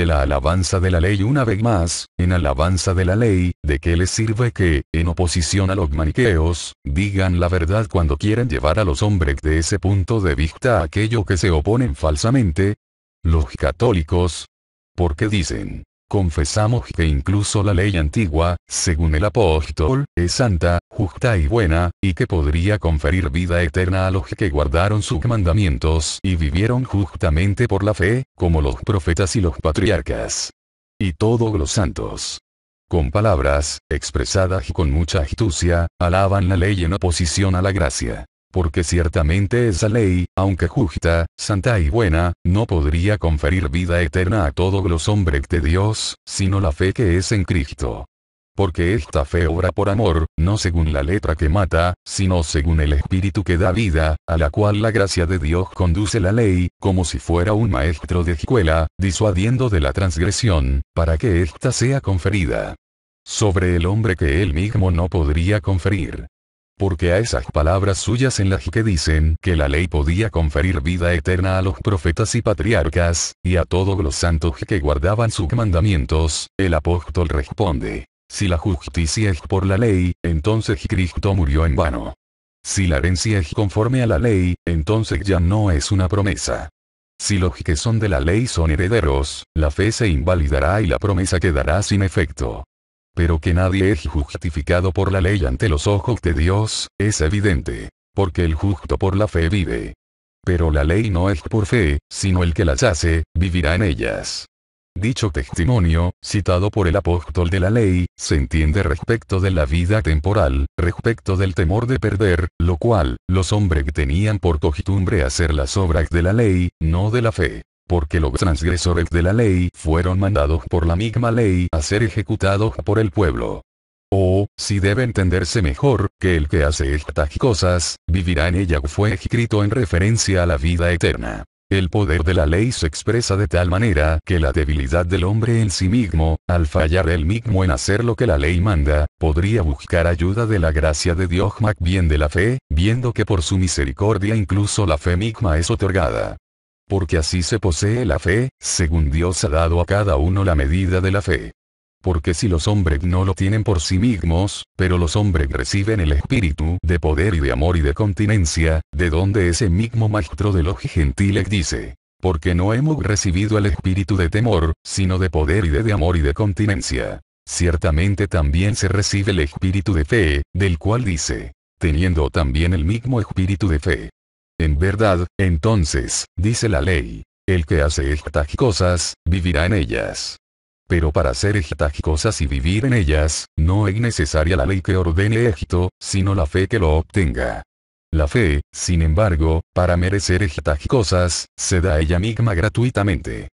de la alabanza de la ley una vez más, en alabanza de la ley, ¿de qué les sirve que, en oposición a los maniqueos, digan la verdad cuando quieren llevar a los hombres de ese punto de vista aquello que se oponen falsamente? Los católicos. ¿Por qué dicen, Confesamos que incluso la ley antigua, según el apóstol, es santa, justa y buena, y que podría conferir vida eterna a los que guardaron sus mandamientos y vivieron justamente por la fe, como los profetas y los patriarcas. Y todos los santos. Con palabras, expresadas y con mucha astucia, alaban la ley en oposición a la gracia. Porque ciertamente esa ley, aunque justa, santa y buena, no podría conferir vida eterna a todos los hombres de Dios, sino la fe que es en Cristo. Porque esta fe obra por amor, no según la letra que mata, sino según el espíritu que da vida, a la cual la gracia de Dios conduce la ley, como si fuera un maestro de escuela, disuadiendo de la transgresión, para que ésta sea conferida sobre el hombre que él mismo no podría conferir porque a esas palabras suyas en las que dicen que la ley podía conferir vida eterna a los profetas y patriarcas, y a todos los santos que guardaban sus mandamientos, el apóstol responde, si la justicia es por la ley, entonces Cristo murió en vano. Si la herencia es conforme a la ley, entonces ya no es una promesa. Si los que son de la ley son herederos, la fe se invalidará y la promesa quedará sin efecto pero que nadie es justificado por la ley ante los ojos de Dios, es evidente, porque el justo por la fe vive. Pero la ley no es por fe, sino el que las hace, vivirá en ellas. Dicho testimonio, citado por el apóstol de la ley, se entiende respecto de la vida temporal, respecto del temor de perder, lo cual, los hombres tenían por costumbre hacer las obras de la ley, no de la fe porque los transgresores de la ley fueron mandados por la misma ley a ser ejecutados por el pueblo. O, si debe entenderse mejor, que el que hace estas cosas, vivirá en ella fue escrito en referencia a la vida eterna. El poder de la ley se expresa de tal manera que la debilidad del hombre en sí mismo, al fallar el mismo en hacer lo que la ley manda, podría buscar ayuda de la gracia de Dios más bien de la fe, viendo que por su misericordia incluso la fe misma es otorgada. Porque así se posee la fe, según Dios ha dado a cada uno la medida de la fe. Porque si los hombres no lo tienen por sí mismos, pero los hombres reciben el espíritu de poder y de amor y de continencia, de donde ese mismo maestro de los gentiles dice, porque no hemos recibido el espíritu de temor, sino de poder y de, de amor y de continencia. Ciertamente también se recibe el espíritu de fe, del cual dice, teniendo también el mismo espíritu de fe, en verdad, entonces, dice la ley, el que hace estas cosas, vivirá en ellas. Pero para hacer estas cosas y vivir en ellas, no es necesaria la ley que ordene esto, sino la fe que lo obtenga. La fe, sin embargo, para merecer estas cosas, se da ella misma gratuitamente.